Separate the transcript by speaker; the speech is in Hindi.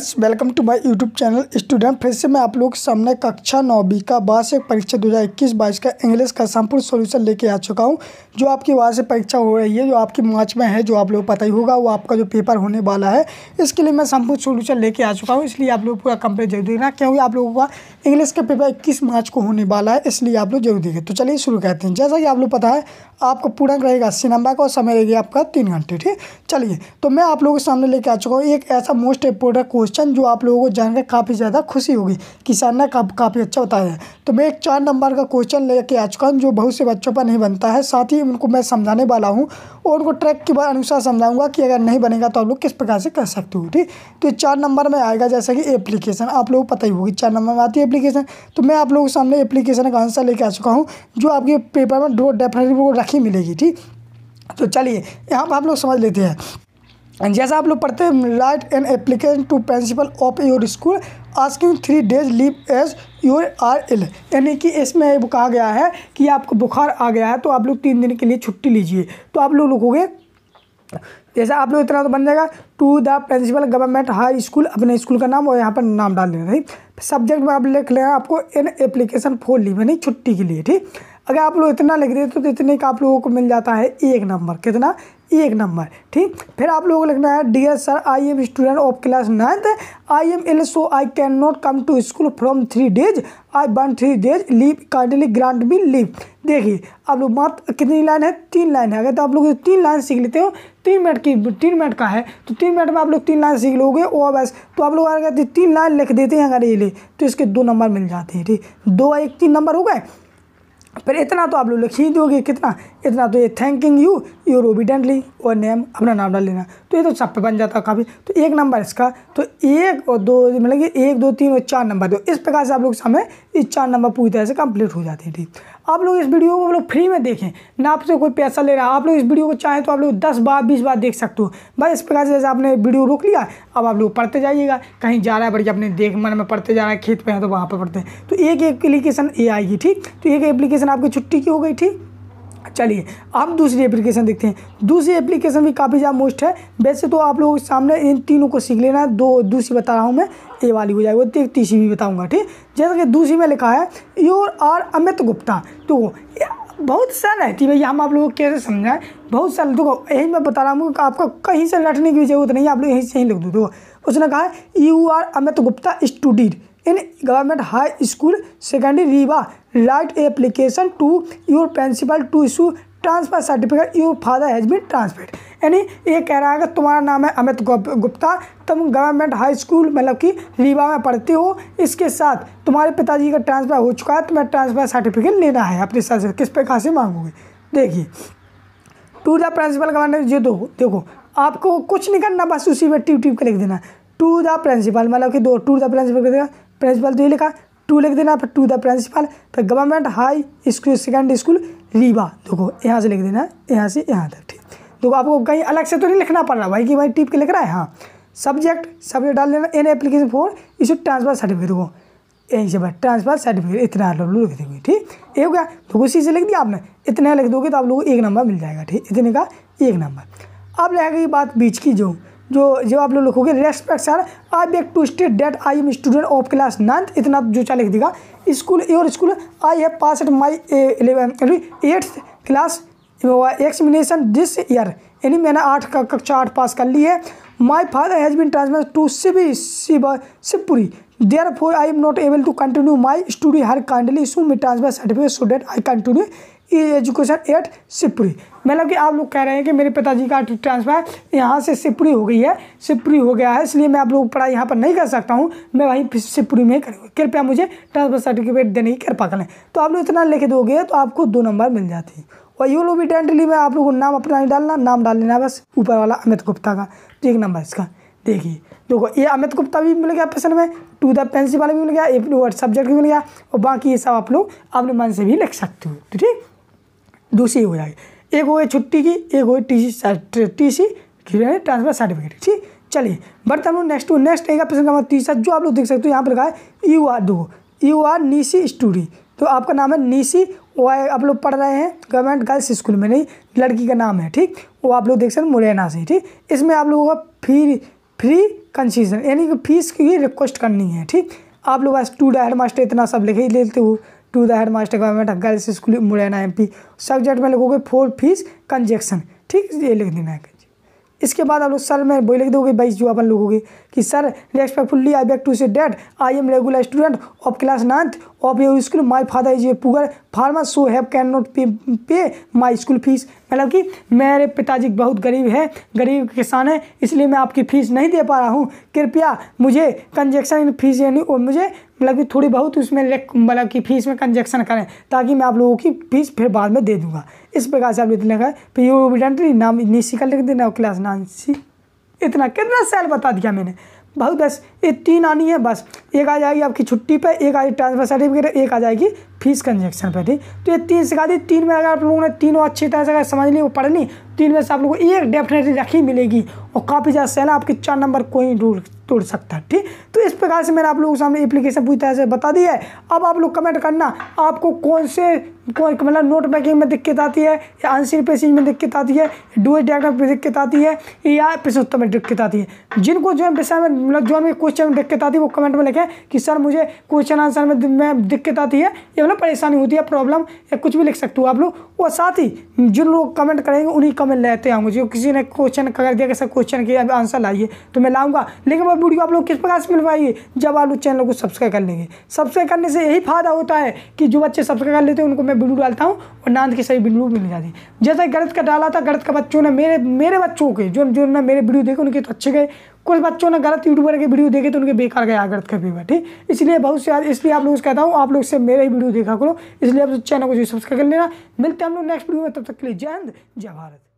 Speaker 1: friends welcome to my YouTube channel student फिर से मैं आप लोग सामने कक्षा नौवीं का वार्षिक परीक्षा 2021 बाईस का इंग्लिश का संपूर्ण सॉल्यूशन लेके आ चुका हूँ जो आपकी वार्षिक परीक्षा हो रही है जो आपकी मार्च में है जो आप लोग पता ही होगा वो आपका जो पेपर होने वाला है इसके लिए मैं संपूर्ण सोल्यूशन लेके आ चुका हूँ इसलिए आप लोग पूरा कंप्लीट जरूर देखना क्योंकि आप लोगों का इंग्लिश का पेपर इक्कीस मार्च को होने वाला है इसलिए आप लोग जरूर देखें तो चलिए शुरू करते हैं जैसा कि आप लोग पता है आपको पूर्णांक रहेगा अस्सी नंबर का और समय रहेगा आपका तीन घंटे ठीक चलिए तो मैं आप लोगों के सामने लेके आ चुका हूँ एक ऐसा मोस्ट इंपोर्टेंट क्वेश्चन जो आप लोगों को जानकर काफ़ी ज़्यादा खुशी होगी किसान ने का, काफ़ी अच्छा बताया है तो मैं एक चार नंबर का क्वेश्चन लेके आ चुका हूँ जो बहुत से बच्चों पर नहीं बनता है साथ ही उनको मैं समझाने वाला हूँ और उनको ट्रैक के अनुसार समझाऊंगा कि अगर नहीं बनेगा तो आप लोग किस प्रकार से कर सकते हो ठीक तो ये चार नंबर में आएगा जैसा कि एप्लीकेशन आप लोगों को पता ही होगी चार नंबर में आती है एप्लीकेशन तो मैं आप लोगों के सामने एप्लीकेशन का आंसर लेके आ चुका हूँ जो आपके पेपर में डेफिनेटली वो रखी मिलेगी ठीक तो चलिए यहाँ पर आप लोग समझ लेते हैं जैसा आप लोग पढ़ते हैं write an application to principal of your school asking three days leave as your R L यानी कि इसमें कहा गया है कि आपको बुखार आ गया है तो आप लोग तीन दिन के लिए छुट्टी लीजिए तो आप लोग रुकोगे जैसे आप लोग इतना तो बन जाएगा to the principal government high school अपने स्कूल का नाम और यहाँ पर नाम डाल देना सब्जेक्ट में आप लिख लेना आपको इन एप्लीकेशन फॉर लीव यानी छुट्टी के लिए ठीक अगर आप लोग इतना लिख देते तो इतने का आप लोगों को मिल जाता है एक नंबर कितना एक नंबर ठीक फिर आप लोगों को लिखना है dear sir I am student of class ninth I am ill so I can not come to school from three days I want three days leave kindly grant me leave देखिए आप लोग मात्र कितनी लाइन है तीन लाइन है अगर तो आप लोग तीन लाइन सीख लेते हो तीन मिनट की तीन मिनट का है तो तीन मिनट में आप लोग तीन लाइन सीख लोगे ओ बस तो आप लोग अगर तीन लाइन लिख देते हैं अगर ये ले तो इसके दो नंबर मिल जाते हैं ठीक दो एक तीन नंबर हो गए पर इतना तो आप लोग लिख ही दोगे कितना इतना तो ये थैंकिंग यू यू ओबिडेंटली और नेम अपना नाम डाल लेना तो ये तो सब पे बन जाता है काफ़ी तो एक नंबर इसका तो एक और दो मतलब कि एक दो तीन और चार नंबर दो इस प्रकार से आप लोग समय इस चार नंबर पूरी तरह से कंप्लीट हो जाते हैं ठीक आप लोग इस वीडियो को आप लोग फ्री में देखें ना आपसे कोई पैसा ले रहा आप लोग इस वीडियो को चाहें तो आप लोग दस बार बीस बार देख सकते हो भाई इस प्रकार से जैसे आपने वीडियो रोक लिया अब आप लोग पढ़ते जाइएगा कहीं जा रहा है बढ़िया अपने देख मन में पढ़ते जा रहा है खेत पर हैं तो वहाँ पर पढ़ते हैं तो एक एप्लीकेशन ए आएगी ठीक तो एक एप्लीकेशन आपकी छुट्टी की हो गई ठीक चलिए अब दूसरी एप्लीकेशन देखते हैं दूसरी एप्लीकेशन भी काफ़ी ज़्यादा मोस्ट है वैसे तो आप लोगों के सामने इन तीनों को सीख लेना है दो दूसरी बता रहा हूँ मैं ए वाली हो जाएगी तीसरी भी बताऊँगा ठीक जैसा कि दूसरी में लिखा है योर आर अमित गुप्ता तो बहुत सरल है कि भैया हम आप लोगों को कैसे समझाएं बहुत सरल देखो यही मैं बता रहा हूँ आपको कहीं से लटने की जरूरत नहीं है आप लोग यहीं से ही लिख दो देखो उसने कहा you are Amit Gupta student in government high school secondary Rewa write application to your principal to issue transfer certificate your father has been transferred यानी ये कह रहा है कि तुम्हारा नाम है अमित गुप्ता तुम गवर्नमेंट हाई स्कूल मतलब कि रीवा में पढ़ते हो इसके साथ तुम्हारे पिताजी का ट्रांसफ़र हो चुका है तुम्हें ट्रांसफ़र सर्टिफिकेट लेना है अपने सर से किस प्रकार से मांगोगे देखिए टू द प्रिंसिपल गवर्नर ये दो देखो आपको कुछ नहीं करना बस उसी में टीप टीप के लिख देना टू द प्रिंसिपल मतलब कि दो टू द प्रिंसिपल प्रिंसिपल तो ये लिखा टू लिख देना फिर टू द प्रिंसिपल फिर government high school secondary school Rewa देखो यहाँ से लिख देना है यहाँ से यहाँ तक ठीक देखो आपको कहीं अलग से तो नहीं लिखना पड़ रहा भाई कि भाई टिप के लिख रहा है हाँ सब्जेक्ट सब्जेक्ट डाल देना इन एप्लीकेशन फॉर इसे ट्रांसफर सर्टिफिकेट देखो यहीं से भाई ट्रांसफर सर्टिफिकेट इतना लिख दोगे ठीक ये हो गया तो उसी से लिख दिया आपने इतना लिख दोगे तो आप लोगों को एक नंबर मिल जाएगा ठीक इतने का एक नंबर अब रह गई बात बीच की जो जो जो आप लोग लिखोगे respect sir I beg to state that I am student of class ninth इतना जो चाहे लिख देगा school your school I have pass at my eleven eighth class examination this year यानी मैंने आठ कक्षा आठ पास कर ली है my father has been transfer to सिबी शिव Shivpuri therefore I am not able to continue my study here kindly issue me transfer certificate so that I continue ई एजुकेशन एट सिपरी मतलब कि आप लोग कह रहे हैं कि मेरे पिताजी का ट्रांसफ़र यहाँ से सिपरी हो गई है सिपरी हो गया है इसलिए मैं आप लोग पढ़ाई यहाँ पर नहीं कर सकता हूँ मैं वहीं सिपरी में करूँगा कृपया मुझे ट्रांसफ़र सर्टिफिकेट देने की कृपा करें तो आप लोग इतना लिख दोगे तो आपको दो नंबर मिल जाती है और यू लोग भी डेंटली में आप लोगों को नाम अपना नहीं डालना नाम डाल लेना बस ऊपर वाला अमित गुप्ता का तो एक नंबर इसका देखिए देखो ये अमित गुप्ता भी मिल गया पसंद में टू द पेंसिल वाला भी मिल गया ए सब्जेक्ट भी मिल गया और बाकी ये सब आप लोग अपने मन से भी लिख सकते हो ठीक दूसरी हो जाएगी एक हो गई छुट्टी की एक हो गई T C T C transfer certificate ठीक चलिए बढ़ते हम लोग नेक्स्ट टू नेक्स्ट आएगा प्रश्न क्रमांक तीसरा जो आप लोग देख सकते हो यहाँ पर लिखा है यू e आर दो यू आर नीसी स्टूडी तो आपका नाम है नीसी वो आप लोग पढ़ रहे हैं गवर्नमेंट गर्ल्स स्कूल में नहीं लड़की का नाम है ठीक वो आप लोग देख सकते हैं मुरैना से ठीक इसमें आप लोगों का फ्री फ्री कंसीजन यानी कि फीस की रिक्वेस्ट करनी है ठीक आप लोग स्टूडेंट हेड मास्टर इतना सब लिख ही लेते हो to the head master government of girls school Morena एम सब्जेक्ट में लिखोगे फोर फीस कंजेक्शन ठीक ये लिख देना है इसके बाद आप लोग सर में वही लिख दोगे भाई जो अपन लोगोगे कि sir respectfully I beg to say that I am regular student of class ninth of your school my father is a poor farmer so have can not pay pay my school fees मतलब कि मेरे पिताजी बहुत गरीब है गरीब किसान है इसलिए मैं आपकी फ़ीस नहीं दे पा रहा हूँ कृपया मुझे कंजेक्शन फीस यानी और मुझे मतलब कि थोड़ी बहुत उसमें मतलब कि फीस में कंजेक्शन करें ताकि मैं आप लोगों की फीस फिर बाद में दे दूंगा इस प्रकार से आप इतना का फिर यूडेंटली नाम निशी का लिख देना क्लास सी इतना कितना सेल बता दिया मैंने बहुत बस ये तीन आनी है बस एक आ जाएगी आपकी छुट्टी पर एक आ जाएगी ट्रांसफर सर्टिफिकेट एक आ जाएगी फीस कंजेक्शन पर ठीक तो ये तीन सिखा दी तीन में अगर आप लोगों ने तीनों अच्छी तरह से अगर समझ ली वो पढ़ ली तीन में से आप लोगों को एक डेफिनेटली रखी मिलेगी और काफ़ी ज़्यादा सेल आपके चार नंबर कोई रूल तोड़ सकता है ठीक तो इस प्रकार से मैंने आप लोगों के सामने एप्लीकेशन पूरी तरह से बता दिया है अब आप लोग कमेंट करना आपको कौन से कोई मतलब नोट पैकिंग में दिक्कत आती है या आंसर पेसिंग में दिक्कत आती है डुअल डायग्राम में दिक्कत आती है या प्रश्नोत्तर में दिक्कत आती है जिनको जो है विषय में मतलब जो हमें क्वेश्चन में दिक्कत आती है वो कमेंट में लिखें कि सर मुझे क्वेश्चन आंसर में, दिक्कत आती है या मतलब परेशानी होती है प्रॉब्लम या कुछ भी लिख सकते हो आप लोग और साथ ही जिन लोग कमेंट करेंगे उन्हीं कमेंट लेते हैं मुझे किसी ने क्वेश्चन कर दिया कि सर क्वेश्चन किया आंसर लाइए तो मैं लाऊंगा लेकिन वह वीडियो आप लोग किस प्रकार से मिल पाएगी जब आप लोग चैनल को सब्सक्राइब कर लेंगे सब्सक्राइब करने से यही फायदा होता है कि जो बच्चे सब्सक्राइब कर लेते हैं उनको मैं वीडियो डालता हूँ और नांद की सही वीडियो मिल जाती है जैसे गणित का डाला था गणित का बच्चों ने मेरे मेरे बच्चों के जो जो ने मेरे वीडियो देखे उनके तो अच्छे गए कुछ बच्चों ने गलत यूट्यूबर के वीडियो देखे तो उनके बेकार गया गलत का पेपर ठीक इसलिए बहुत से इसलिए आप लोग से कहता हूँ आप लोग से मेरे ही वीडियो देखा करो इसलिए आप चैनल को जो सब्सक्राइब कर लेना मिलते हैं हम लोग नेक्स्ट वीडियो में तब तक के लिए जय हिंद जय भारत